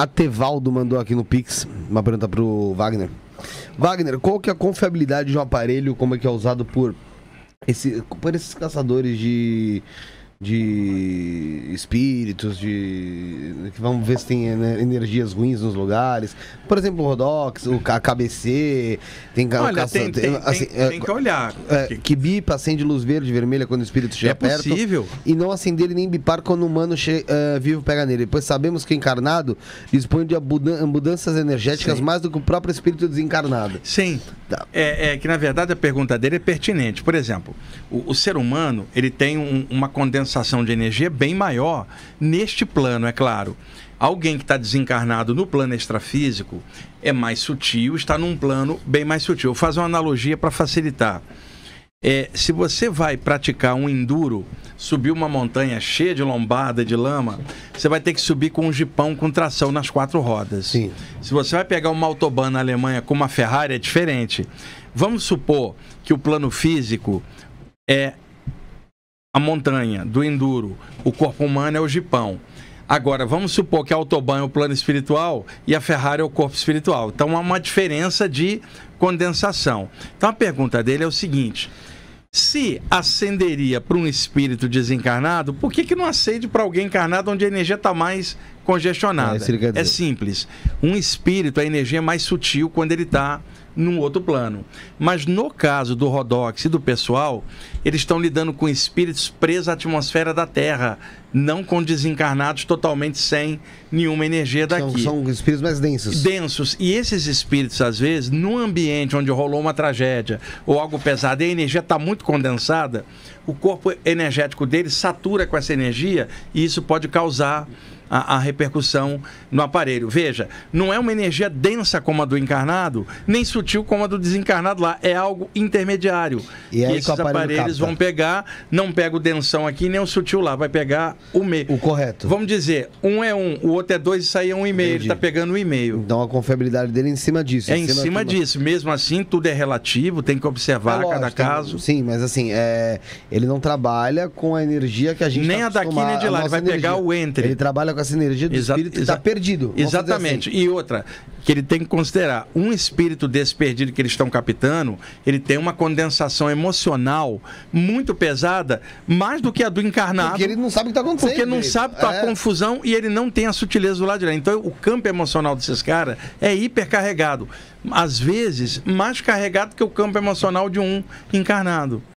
Atevaldo mandou aqui no Pix uma pergunta pro Wagner. Wagner, qual que é a confiabilidade de um aparelho como é que é usado por, esse, por esses caçadores de de espíritos, de. Vamos ver se tem né, energias ruins nos lugares. Por exemplo, o Rodox, o KBC, tem Olha, caça, tem, tem, assim, tem, é, tem, que olhar. É, que é, bipa acende luz verde e vermelha quando o espírito chega é perto. Possível. E não acender nem bipar quando o humano che, uh, vivo pega nele. Pois sabemos que o encarnado dispõe de mudanças energéticas Sim. mais do que o próprio espírito desencarnado. Sim. Tá. É, é, que na verdade a pergunta dele é pertinente. Por exemplo, o, o ser humano ele tem um, uma condensação compensação de energia bem maior neste plano, é claro. Alguém que está desencarnado no plano extrafísico é mais sutil, está num plano bem mais sutil. Vou fazer uma analogia para facilitar. É, se você vai praticar um enduro, subir uma montanha cheia de lombada, de lama, você vai ter que subir com um jipão com tração nas quatro rodas. Sim. Se você vai pegar uma autobahn na Alemanha com uma Ferrari, é diferente. Vamos supor que o plano físico é a montanha, do enduro, o corpo humano é o jipão. Agora, vamos supor que a Autobahn é o plano espiritual e a Ferrari é o corpo espiritual. Então há uma diferença de condensação. Então a pergunta dele é o seguinte: se acenderia para um espírito desencarnado, por que, que não acende para alguém encarnado onde a energia está mais congestionada? É, é simples. Um espírito, a energia é mais sutil quando ele está num outro plano. Mas no caso do Rodox e do pessoal, eles estão lidando com espíritos presos à atmosfera da Terra, não com desencarnados totalmente sem nenhuma energia daqui. São, são, espíritos mais densos. Densos. E esses espíritos, às vezes, num ambiente onde rolou uma tragédia ou algo pesado e a energia está muito condensada, o corpo energético dele satura com essa energia e isso pode causar a, a, repercussão no aparelho. Veja, não é uma energia densa como a do encarnado, nem sutil como a do desencarnado lá. É algo intermediário. E, é aí esses aparelho aparelhos capta. vão pegar, não pega o densão aqui nem o sutil lá, vai pegar o meio. O correto. Vamos dizer, um é um, o outro é dois, isso aí é um e meio. Entendi. Ele está pegando um e meio. Então a confiabilidade dele é em cima disso. É em cima, disso. Mesmo assim, tudo é relativo, tem que observar é lógico, cada caso. Tem, sim, mas assim, é, ele não trabalha com a energia que a gente Nem tá a daqui nem de lá, ele vai energia. pegar o entre. Ele trabalha com essa energia do tá Exa espírito e perdido. Assim. exatamente. Assim. E outra, que ele tem que considerar. Um espírito perdido que eles estão captando, ele tem uma condensação emocional muito pesada, mais do que a do encarnado. Porque ele não sabe o que está acontecendo. Porque não sabe, tá é. a confusão e ele não tem a sutileza do lado de lá. Então o campo emocional desses caras é hipercarregado. Às vezes, mais carregado que o campo emocional de um encarnado.